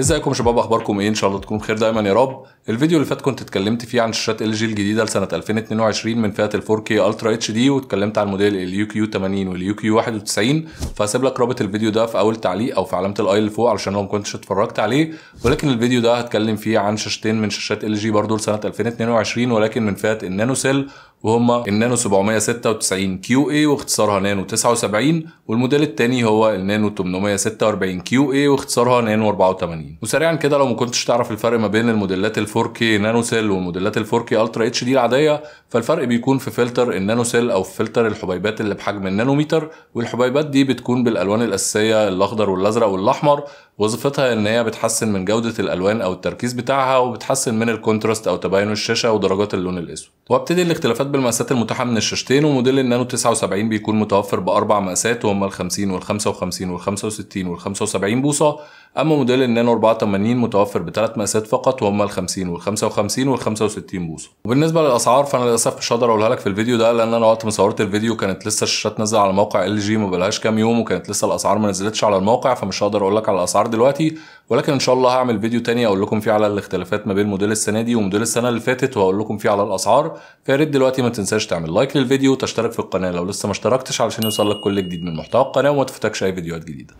ازيكم يا شباب اخباركم ايه ان شاء الله تكونوا بخير دايما يا رب الفيديو اللي فات كنت اتكلمت فيه عن شاشات ال جي الجديده لسنه 2022 من فئه ال 4K الترا اتش دي واتكلمت عن موديل اليو كيو 80 واليو كيو 91 فهسيب لك رابط الفيديو ده في اول تعليق او في علامه الاي اللي فوق علشان لو ما كنتش اتفرجت عليه ولكن الفيديو ده هتكلم فيه عن شاشتين من شاشات ال جي برضه لسنه 2022 ولكن من فئه النانو سيل وهما النانو 796 كيو اي واختصارها نانو 79 والموديل الثاني هو النانو 846 كيو اي واختصارها نانو 84 وسريعا كده لو ما كنتش تعرف الفرق ما بين الموديلات ال 4K نانو سيل والموديلات ال 4K الترا اتش دي العاديه فالفرق بيكون في فلتر النانو سيل او في فلتر الحبيبات اللي بحجم النانوميتر والحبيبات دي بتكون بالالوان الاساسيه الاخضر والازرق والاحمر وظيفتها ان هي بتحسن من جودة الالوان او التركيز بتاعها وبتحسن من الكونتراست او تباين الشاشة ودرجات اللون الاسود وابتدي الاختلافات بالمقاسات المتاحة من الشاشتين وموديل النانو 79 بيكون متوفر باربع مقاسات وهم ال 50 وال 55 وال 65 وال 75 بوصة اما موديل النانو 84 متوفر بثلاث مقاسات فقط وهم ال 50 وال 55 وال 65 بوصة وبالنسبة للاسعار فانا للاسف مش هقدر اقولها لك في الفيديو ده لان انا وقت ما صورت الفيديو كانت لسه الشاشات نازلة على موقع ال جي ما بقالهاش كام يوم وكانت لسه الاسعار ما نزلتش على الموقع فمش هقدر اقول لك على الاسعار الاسعار دلوقتي ولكن ان شاء الله هعمل فيديو تاني اقول لكم فيه على الاختلافات ما بين موديل السنه دي وموديل السنه اللي فاتت وهقول لكم فيه على الاسعار فيا ريت دلوقتي ما تنساش تعمل لايك للفيديو وتشترك في القناه لو لسه ما اشتركتش علشان يوصلك كل جديد من محتوى القناه وما تفوتكش اي فيديوهات جديده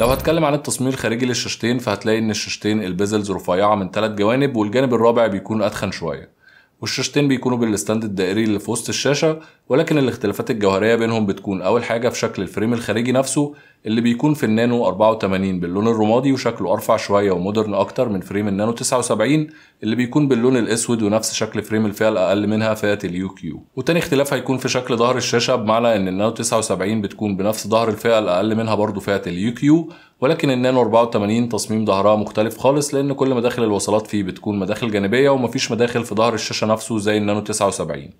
لو هتكلم عن التصميم الخارجي للشاشتين فهتلاقي ان الشاشتين البيزلز رفيعه من ثلاث جوانب والجانب الرابع بيكون اتخن شويه والشاشتين بيكونوا بالستاند الدائري اللي في وسط الشاشه ولكن الاختلافات الجوهريه بينهم بتكون اول حاجه في شكل الفريم الخارجي نفسه اللي بيكون في النانو 84 باللون الرمادي وشكله ارفع شويه ومودرن اكتر من فريم النانو 79 اللي بيكون باللون الاسود ونفس شكل فريم الفئه الاقل منها فئه اليو كيو وتاني اختلاف هيكون في شكل ظهر الشاشه بمعنى ان النانو 79 بتكون بنفس ظهر الفئه الاقل منها برضه فئه اليو كيو ولكن النانو 84 تصميم ظهرها مختلف خالص لان كل مداخل الوصلات فيه بتكون مداخل جانبيه ومفيش مداخل في ظهر الشاشه نفسه زي النانو 79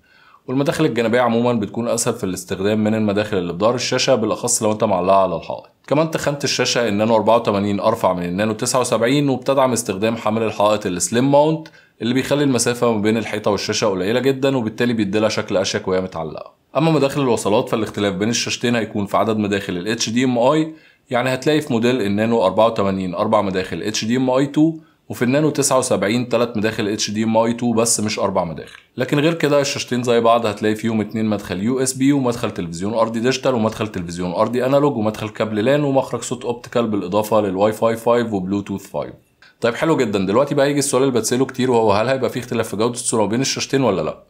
والمداخل الجانبيه عموما بتكون اسهل في الاستخدام من المداخل اللي بدار الشاشه بالاخص لو انت معلقها على الحائط كمان تخنت الشاشه النانو 84 ارفع من النانو 79 وبتدعم استخدام حامل الحائط السليم ماونت اللي بيخلي المسافه ما بين الحيطه والشاشه قليله جدا وبالتالي بيديلها شكل اشيك وهي متعلقه اما مداخل الوصلات فالاختلاف بين الشاشتين هيكون في عدد مداخل ال HDMI يعني هتلاقي في موديل النانو 84 اربع مداخل HDMI 2 وفي النانو 79 ثلاث مداخل اتش دي ماي 2 بس مش اربع مداخل لكن غير كده الشاشتين زي بعض هتلاقي فيهم اتنين مدخل يو اس بي ومدخل تلفزيون ارضي ديجيتال ومدخل تلفزيون ارضي انالوج ومدخل كابل لان ومخرج صوت اوبتيكال بالاضافه للواي فاي 5 وبلوتوث 5 طيب حلو جدا دلوقتي بقى يجي السؤال اللي بتساله كتير وهو هل هيبقى في اختلاف في جوده الصوره بين الشاشتين ولا لا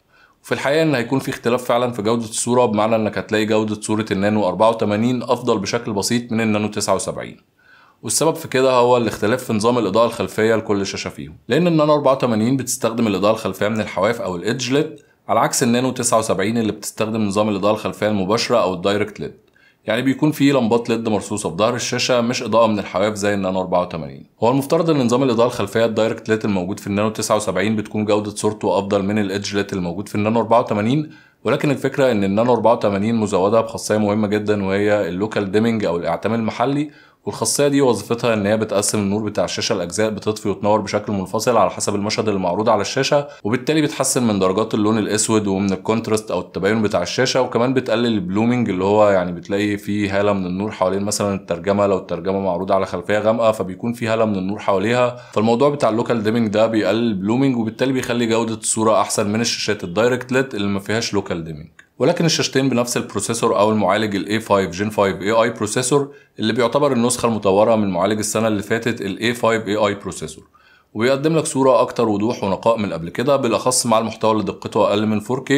في الحقيقه ان هيكون في اختلاف فعلا في جوده الصوره بمعنى انك هتلاقي جوده صوره النانو 84 افضل بشكل بسيط من النانو 79 والسبب في كده هو الاختلاف في نظام الإضاءة الخلفية لكل شاشة فيهم لأن النانو 84 بتستخدم الإضاءة الخلفية من الحواف أو ليد على عكس النانو 79 اللي بتستخدم نظام الإضاءة الخلفية المباشرة أو الدايركت ليد يعني بيكون في لمبات ليد مرصوصه في ظهر الشاشه مش اضاءه من الحواف زي النانو 84 هو المفترض ان نظام الاضاءه الخلفيه الدايركت ليد الموجود في النانو 79 بتكون جوده صورته افضل من الايدج ليد الموجود في النانو 84 ولكن الفكره ان النانو 84 مزوده بخاصيه مهمه جدا وهي اللوكال ديمينج او الاعتام المحلي والخاصيه دي وظيفتها ان هي بتقسم النور بتاع الشاشه لاجزاء بتطفي وتنور بشكل منفصل على حسب المشهد اللي معروض على الشاشه وبالتالي بتحسن من درجات اللون الاسود ومن الكونتراست او التباين بتاع الشاشه وكمان بتقلل البلومينج اللي هو يعني بتلاقي فيه هاله من النور حوالين مثلا الترجمه لو الترجمه معروضه على خلفيه غامقه فبيكون في هاله من النور حواليها فالموضوع بتاع اللوكال ديمينج ده بيقلل البلومينج وبالتالي بيخلي جوده الصوره احسن من الشاشات الدايركت ليد اللي ما فيهاش لوكال ديمينج ولكن الشاشتين بنفس البروسيسور او المعالج الـ A5 Gen 5 AI بروسيسور اللي بيعتبر النسخة المطورة من معالج السنة اللي فاتت الـ A5 AI بروسيسور وبيقدم لك صورة اكتر وضوح ونقاء من قبل كده بالاخص مع المحتوى اللي دقته اقل من 4K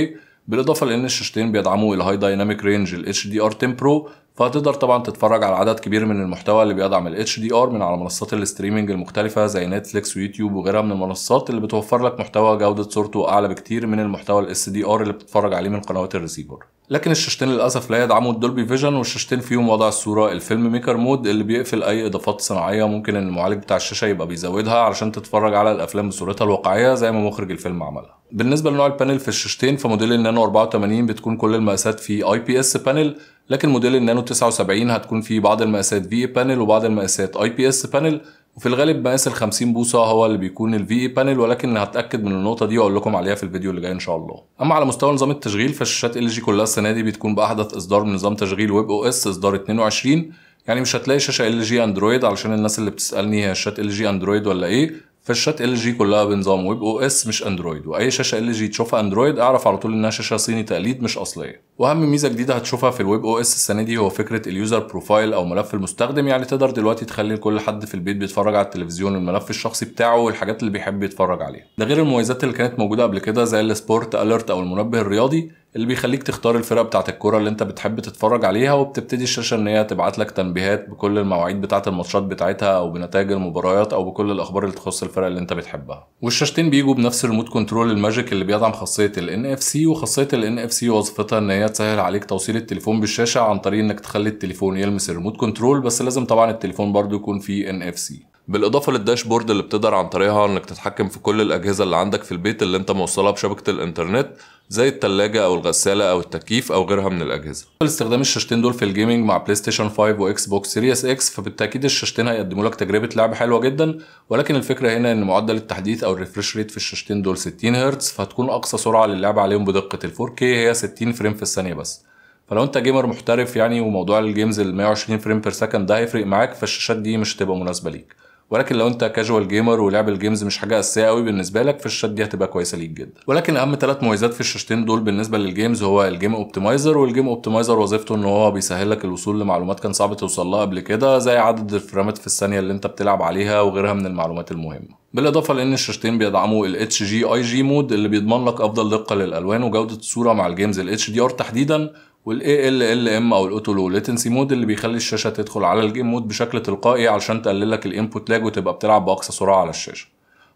بالاضافة لان الشاشتين بيدعموا الهاي دايناميك رينج الـ HDR10 Pro فهتقدر طبعا تتفرج على عدد كبير من المحتوى اللي بيدعم ال HDR من على منصات الستريمنج المختلفة زي نتفليكس ويوتيوب وغيرها من المنصات اللي بتوفر لك محتوى جودة صورته أعلى بكتير من المحتوى ال SDR اللي بتتفرج عليه من قنوات الريسيفر لكن الشاشتين للأسف لا يدعموا الدولبي فيجن والشاشتين فيهم وضع الصورة الفيلم ميكر مود اللي بيقفل أي إضافات صناعية ممكن إن المعالج بتاع الشاشة يبقى بيزودها علشان تتفرج على الأفلام بصورتها الواقعية زي ما مخرج الفيلم عملها بالنسبة لنوع البانل في الشاشتين فموديل النانو 84 بتكون كل المقاسات فيه اي بي اس بانل لكن موديل النانو 79 هتكون فيه بعض المقاسات في اي بانل وبعض المقاسات اي بي اس بانل وفي الغالب مقاس ال 50 بوصه هو اللي بيكون الفي اي بانل ولكن هتاكد من النقطه دي واقول لكم عليها في الفيديو اللي جاي ان شاء الله اما على مستوى نظام التشغيل فالشاشات ال جي كلها السنه دي بتكون باحدث اصدار من نظام تشغيل ويب او اس اصدار 22 يعني مش هتلاقي شاشه ال جي اندرويد علشان الناس اللي بتسالني هي شاشات ال جي اندرويد ولا ايه فالشات ال جي كلها بنظام ويب او اس مش اندرويد واي شاشه ال جي تشوفها اندرويد اعرف على طول انها شاشه صيني تقليد مش اصليه واهم ميزه جديده هتشوفها في الويب او اس السنه دي هو فكره اليوزر بروفايل او ملف المستخدم يعني تقدر دلوقتي تخلي كل حد في البيت بيتفرج على التلفزيون الملف الشخصي بتاعه والحاجات اللي بيحب يتفرج عليها ده غير المميزات اللي كانت موجوده قبل كده زي السبورت اليرت او المنبه الرياضي اللي بيخليك تختار الفرقه بتاعت الكوره اللي انت بتحب تتفرج عليها وبتبتدي الشاشه ان هي تبعت لك تنبيهات بكل المواعيد بتاعه الماتشات بتاعتها او بنتائج المباريات او بكل الاخبار اللي تخص الفرقه اللي انت بتحبها والشاشتين بيجوا بنفس الريموت كنترول الماجيك اللي بيدعم خاصيه الان اف سي وخاصيه الان اف سي وظيفتها ان هي تسهل عليك توصيل التليفون بالشاشه عن طريق انك تخلي التليفون يلمس الريموت كنترول بس لازم طبعا التليفون برضو يكون فيه ان اف سي بالاضافه للداشبورد اللي بتقدر عن طريقها انك تتحكم في كل الاجهزه اللي عندك في البيت اللي انت موصلها بشبكه الانترنت زي التلاجة أو الغسالة أو التكييف أو غيرها من الأجهزة. استخدام الشاشتين دول في الجيمنج مع بلاي ستيشن 5 وإكس بوكس سيريس إكس فبالتأكيد الشاشتين هيقدموا لك تجربة لعب حلوة جدا ولكن الفكرة هنا إن معدل التحديث أو الريفرش ريت في الشاشتين دول 60 هرتز فهتكون أقصى سرعة للعب عليهم بدقة ال 4K هي 60 فريم في الثانية بس. فلو انت جيمر محترف يعني وموضوع الجيمز ال 120 فريم بير سكند ده هيفرق معاك فالشاشات دي مش هتبقى مناسبه ليك ولكن لو انت كاجوال جيمر ولعب الجيمز مش حاجه اساسيه قوي بالنسبه لك فالشاشات دي هتبقى كويسه ليك جدا ولكن اهم ثلاث مميزات في الشاشتين دول بالنسبه للجيمز هو الجيم اوبتمايزر والجيم اوبتمايزر وظيفته ان هو بيسهل لك الوصول لمعلومات كان صعب توصل لها قبل كده زي عدد الفريمات في الثانيه اللي انت بتلعب عليها وغيرها من المعلومات المهمه بالاضافه لان الشاشتين بيدعموا ال HGIG جي اي جي مود اللي بيضمن لك افضل دقه للالوان وجوده الصوره مع الجيمز ال HDR دي ار تحديدا والاي ال ال ام او الاوتو لو ليتنسي مود اللي بيخلي الشاشه تدخل على الجيم مود بشكل تلقائي علشان تقلل لك الانبوت لاج وتبقى بتلعب باقصى سرعه على الشاشه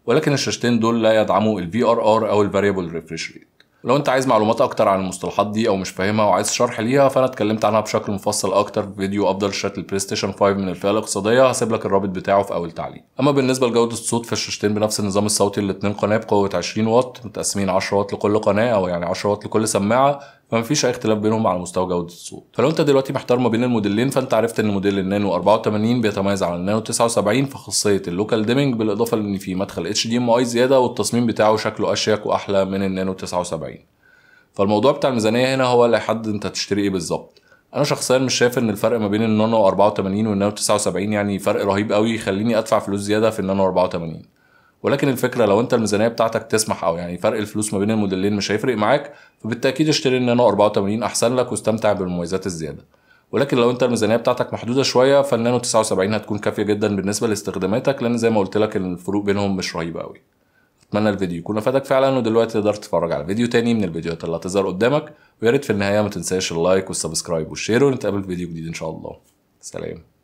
ولكن الشاشتين دول لا يدعموا الفي ار ار او الفاريبل ريفريش ريت لو انت عايز معلومات اكتر عن المصطلحات دي او مش فاهمها وعايز شرح ليها فانا اتكلمت عنها بشكل مفصل اكتر في فيديو افضل شاشات البلاي ستيشن 5 من الفئه الاقتصاديه هسيب لك الرابط بتاعه في اول تعليق اما بالنسبه لجوده الصوت فالشاشتين بنفس النظام الصوتي الاثنين قناه بقوه 20 واط متقسمين 10 واط لكل قناه او يعني 10 واط لكل سماعه فما فيش اي اختلاف بينهم على مستوى جوده الصوت فلو انت دلوقتي محتار ما بين الموديلين فانت عرفت ان موديل النانو 84 بيتميز عن النانو 79 في خاصيه اللوكال ديمنج بالاضافه لان فيه مدخل اتش دي ام اي زياده والتصميم بتاعه شكله اشيك واحلى من النانو 79 فالموضوع بتاع الميزانيه هنا هو اللي هيحدد انت هتشتري ايه بالظبط انا شخصيا مش شايف ان الفرق ما بين النانو 84 والنانو 79 يعني فرق رهيب قوي يخليني ادفع فلوس زياده في النانو 84 ولكن الفكره لو انت الميزانيه بتاعتك تسمح او يعني فرق الفلوس ما بين الموديلين مش هيفرق معاك فبالتاكيد اشتري النانو 84 احسن لك واستمتع بالمميزات الزياده ولكن لو انت الميزانيه بتاعتك محدوده شويه فالنانو 79 هتكون كافيه جدا بالنسبه لاستخداماتك لان زي ما قلت لك الفروق بينهم مش رهيبه قوي اتمنى الفيديو يكون افادك فعلا ودلوقتي تقدر تتفرج على فيديو تاني من الفيديوهات اللي هتظهر قدامك ويا في النهايه ما تنساش اللايك والسبسكرايب والشير ونتقابل في فيديو جديد ان شاء الله سلام